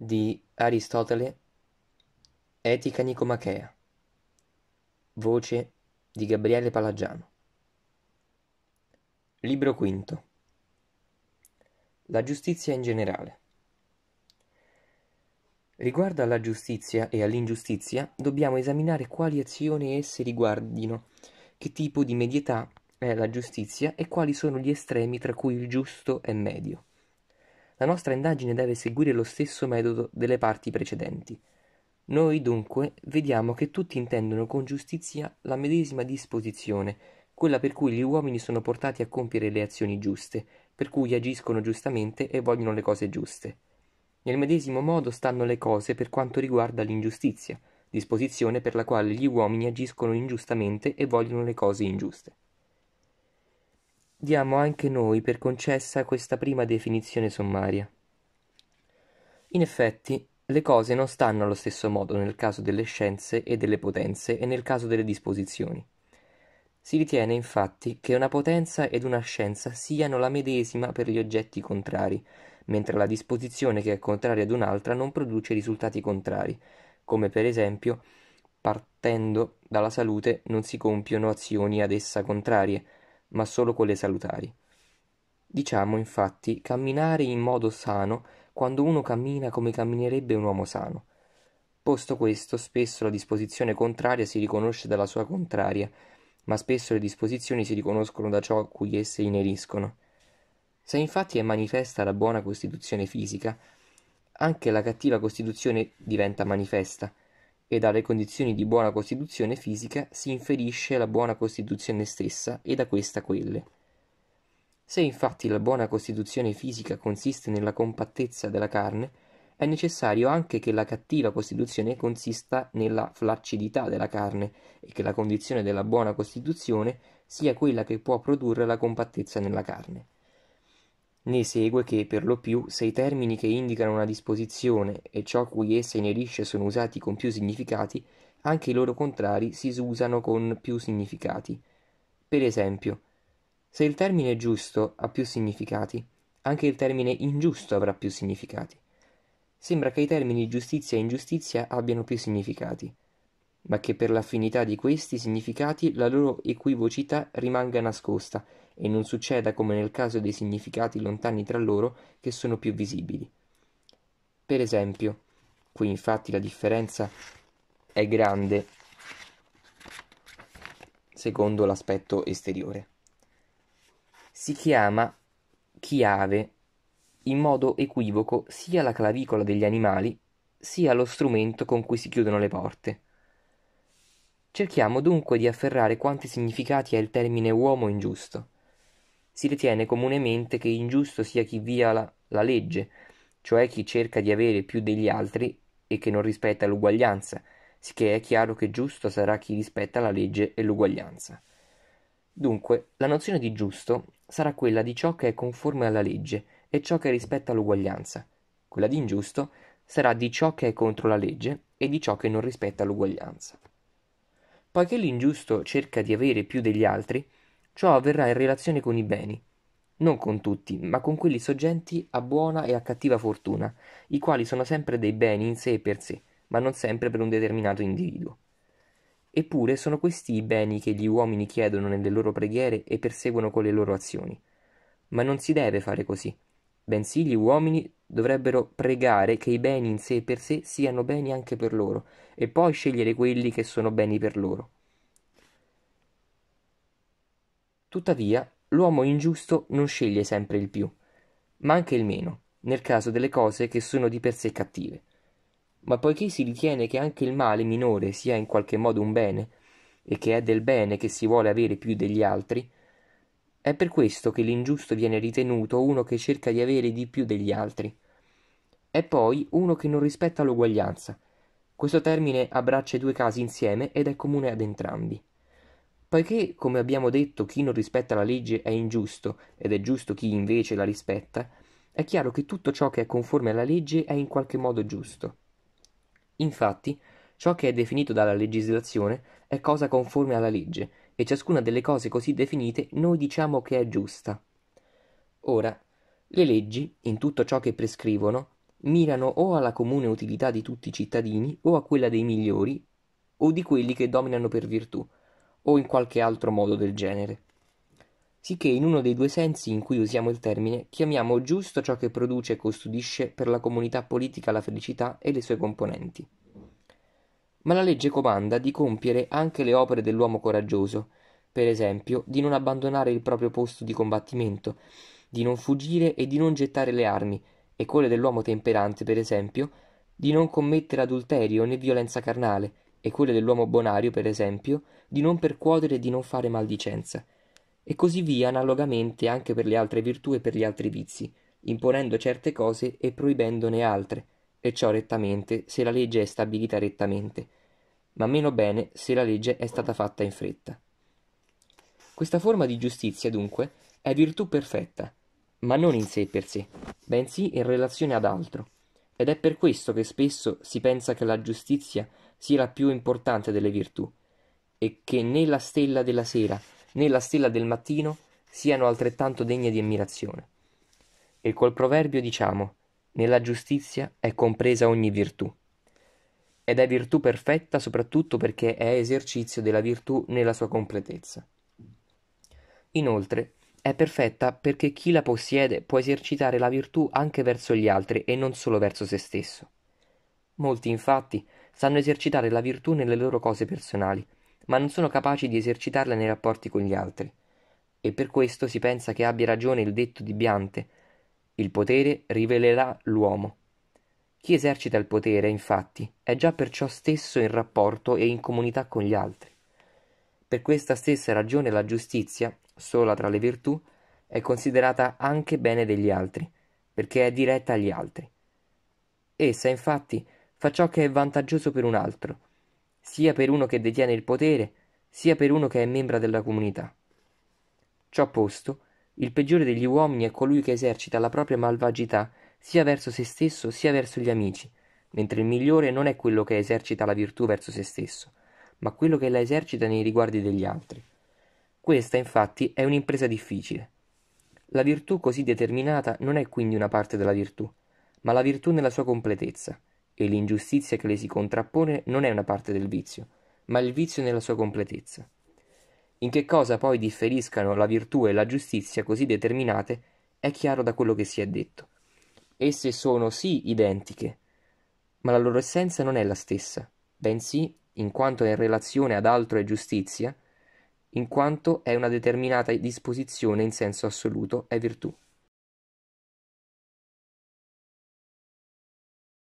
di Aristotele Etica Nicomachea Voce di Gabriele Palagiano Libro V La giustizia in generale Riguardo alla giustizia e all'ingiustizia dobbiamo esaminare quali azioni esse riguardino, che tipo di medietà è la giustizia e quali sono gli estremi tra cui il giusto è medio. La nostra indagine deve seguire lo stesso metodo delle parti precedenti. Noi dunque vediamo che tutti intendono con giustizia la medesima disposizione, quella per cui gli uomini sono portati a compiere le azioni giuste, per cui agiscono giustamente e vogliono le cose giuste. Nel medesimo modo stanno le cose per quanto riguarda l'ingiustizia, disposizione per la quale gli uomini agiscono ingiustamente e vogliono le cose ingiuste. Diamo anche noi per concessa questa prima definizione sommaria. In effetti, le cose non stanno allo stesso modo nel caso delle scienze e delle potenze e nel caso delle disposizioni. Si ritiene infatti che una potenza ed una scienza siano la medesima per gli oggetti contrari, mentre la disposizione che è contraria ad un'altra non produce risultati contrari, come per esempio partendo dalla salute non si compiono azioni ad essa contrarie, ma solo quelle salutari. Diciamo, infatti, camminare in modo sano quando uno cammina come camminerebbe un uomo sano. Posto questo, spesso la disposizione contraria si riconosce dalla sua contraria, ma spesso le disposizioni si riconoscono da ciò a cui esse ineriscono. Se infatti è manifesta la buona costituzione fisica, anche la cattiva costituzione diventa manifesta, e dalle condizioni di buona costituzione fisica si inferisce la buona costituzione stessa e da questa quelle. Se infatti la buona costituzione fisica consiste nella compattezza della carne, è necessario anche che la cattiva costituzione consista nella flaccidità della carne e che la condizione della buona costituzione sia quella che può produrre la compattezza nella carne. Ne segue che, per lo più, se i termini che indicano una disposizione e ciò cui essa inerisce sono usati con più significati, anche i loro contrari si usano con più significati. Per esempio, se il termine giusto ha più significati, anche il termine ingiusto avrà più significati. Sembra che i termini giustizia e ingiustizia abbiano più significati, ma che per l'affinità di questi significati la loro equivocità rimanga nascosta e non succeda come nel caso dei significati lontani tra loro che sono più visibili. Per esempio, qui infatti la differenza è grande secondo l'aspetto esteriore. Si chiama chiave in modo equivoco sia la clavicola degli animali sia lo strumento con cui si chiudono le porte. Cerchiamo dunque di afferrare quanti significati ha il termine uomo ingiusto si ritiene comunemente che ingiusto sia chi viola la legge, cioè chi cerca di avere più degli altri e che non rispetta l'uguaglianza, sicché è chiaro che giusto sarà chi rispetta la legge e l'uguaglianza. Dunque, la nozione di giusto sarà quella di ciò che è conforme alla legge e ciò che rispetta l'uguaglianza. Quella di ingiusto sarà di ciò che è contro la legge e di ciò che non rispetta l'uguaglianza. Poiché l'ingiusto cerca di avere più degli altri, Ciò avverrà in relazione con i beni, non con tutti, ma con quelli soggetti a buona e a cattiva fortuna, i quali sono sempre dei beni in sé e per sé, ma non sempre per un determinato individuo. Eppure sono questi i beni che gli uomini chiedono nelle loro preghiere e perseguono con le loro azioni. Ma non si deve fare così, bensì gli uomini dovrebbero pregare che i beni in sé e per sé siano beni anche per loro, e poi scegliere quelli che sono beni per loro. Tuttavia, l'uomo ingiusto non sceglie sempre il più, ma anche il meno, nel caso delle cose che sono di per sé cattive. Ma poiché si ritiene che anche il male minore sia in qualche modo un bene, e che è del bene che si vuole avere più degli altri, è per questo che l'ingiusto viene ritenuto uno che cerca di avere di più degli altri. È poi uno che non rispetta l'uguaglianza. Questo termine abbraccia i due casi insieme ed è comune ad entrambi. Poiché, come abbiamo detto, chi non rispetta la legge è ingiusto ed è giusto chi invece la rispetta, è chiaro che tutto ciò che è conforme alla legge è in qualche modo giusto. Infatti, ciò che è definito dalla legislazione è cosa conforme alla legge e ciascuna delle cose così definite noi diciamo che è giusta. Ora, le leggi, in tutto ciò che prescrivono, mirano o alla comune utilità di tutti i cittadini o a quella dei migliori o di quelli che dominano per virtù, o in qualche altro modo del genere. Sicché in uno dei due sensi in cui usiamo il termine chiamiamo giusto ciò che produce e custodisce per la comunità politica la felicità e le sue componenti. Ma la legge comanda di compiere anche le opere dell'uomo coraggioso, per esempio di non abbandonare il proprio posto di combattimento, di non fuggire e di non gettare le armi, e quelle dell'uomo temperante, per esempio, di non commettere adulterio né violenza carnale, e quelle dell'uomo bonario, per esempio, di non percuotere e di non fare maldicenza, e così via analogamente anche per le altre virtù e per gli altri vizi, imponendo certe cose e proibendone altre, e ciò rettamente se la legge è stabilita rettamente, ma meno bene se la legge è stata fatta in fretta. Questa forma di giustizia, dunque, è virtù perfetta, ma non in sé per sé, bensì in relazione ad altro, ed è per questo che spesso si pensa che la giustizia sia la più importante delle virtù, e che né la stella della sera né la stella del mattino siano altrettanto degne di ammirazione. E col proverbio diciamo, nella giustizia è compresa ogni virtù. Ed è virtù perfetta soprattutto perché è esercizio della virtù nella sua completezza. Inoltre, è perfetta perché chi la possiede può esercitare la virtù anche verso gli altri e non solo verso se stesso. Molti, infatti, sanno esercitare la virtù nelle loro cose personali, ma non sono capaci di esercitarla nei rapporti con gli altri. E per questo si pensa che abbia ragione il detto di Biante: il potere rivelerà l'uomo. Chi esercita il potere, infatti, è già per ciò stesso in rapporto e in comunità con gli altri. Per questa stessa ragione la giustizia, sola tra le virtù, è considerata anche bene degli altri, perché è diretta agli altri. Essa, infatti, fa ciò che è vantaggioso per un altro, sia per uno che detiene il potere, sia per uno che è membro della comunità. Ciò posto, il peggiore degli uomini è colui che esercita la propria malvagità sia verso se stesso sia verso gli amici, mentre il migliore non è quello che esercita la virtù verso se stesso, ma quello che la esercita nei riguardi degli altri. Questa, infatti, è un'impresa difficile. La virtù così determinata non è quindi una parte della virtù, ma la virtù nella sua completezza, e l'ingiustizia che le si contrappone non è una parte del vizio, ma il vizio nella sua completezza. In che cosa poi differiscano la virtù e la giustizia così determinate è chiaro da quello che si è detto. Esse sono sì identiche, ma la loro essenza non è la stessa, bensì in quanto è in relazione ad altro è giustizia, in quanto è una determinata disposizione in senso assoluto è virtù.